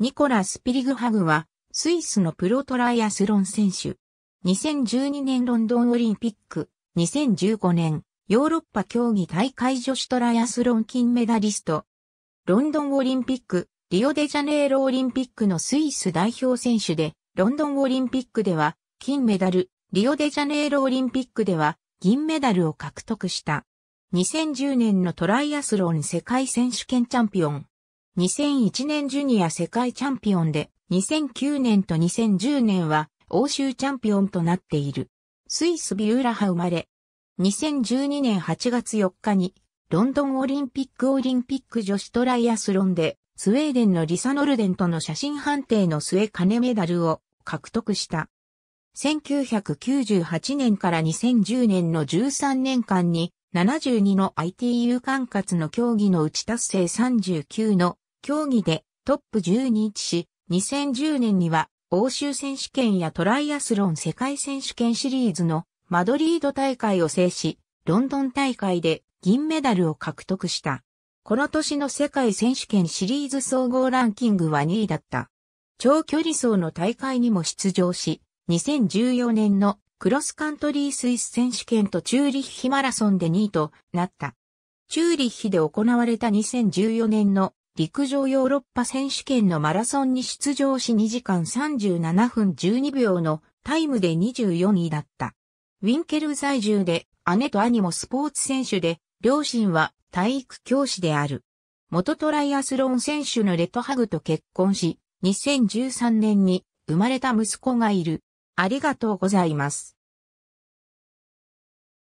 ニコラス・ピリグハグは、スイスのプロトライアスロン選手。2012年ロンドンオリンピック、2015年、ヨーロッパ競技大会女子トライアスロン金メダリスト。ロンドンオリンピック、リオデジャネイロオリンピックのスイス代表選手で、ロンドンオリンピックでは、金メダル、リオデジャネイロオリンピックでは、銀メダルを獲得した。2010年のトライアスロン世界選手権チャンピオン。2001年ジュニア世界チャンピオンで、2009年と2010年は欧州チャンピオンとなっている。スイスビューラハ生まれ。2012年8月4日に、ロンドンオリンピックオリンピック女子トライアスロンで、スウェーデンのリサ・ノルデンとの写真判定の末金メダルを獲得した。1998年から2010年の13年間に72の ITU 管轄の競技のうち達成39の競技でトップ10に位置し、2010年には欧州選手権やトライアスロン世界選手権シリーズのマドリード大会を制し、ロンドン大会で銀メダルを獲得した。この年の世界選手権シリーズ総合ランキングは2位だった。長距離走の大会にも出場し、2014年のクロスカントリースイス選手権とチューリッヒマラソンで2位となった。チューリッヒで行われた2014年の陸上ヨーロッパ選手権のマラソンに出場し2時間37分12秒のタイムで24位だった。ウィンケル在住で姉と兄もスポーツ選手で、両親は体育教師である。元トライアスロン選手のレトハグと結婚し、2013年に生まれた息子がいる。ありがとうございます。